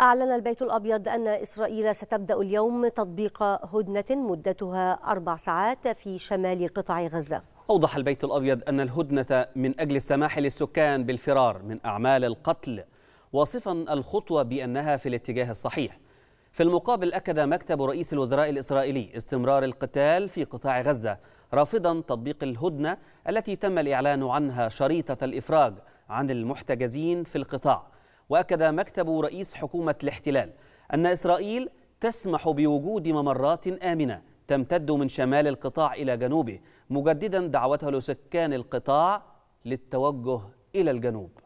أعلن البيت الأبيض أن إسرائيل ستبدأ اليوم تطبيق هدنة مدتها أربع ساعات في شمال قطاع غزة أوضح البيت الأبيض أن الهدنة من أجل السماح للسكان بالفرار من أعمال القتل واصفا الخطوة بأنها في الاتجاه الصحيح في المقابل أكد مكتب رئيس الوزراء الإسرائيلي استمرار القتال في قطاع غزة رافضا تطبيق الهدنة التي تم الإعلان عنها شريطة الإفراج عن المحتجزين في القطاع وأكد مكتب رئيس حكومة الاحتلال أن إسرائيل تسمح بوجود ممرات آمنة تمتد من شمال القطاع إلى جنوبه مجددا دعوته لسكان القطاع للتوجه إلى الجنوب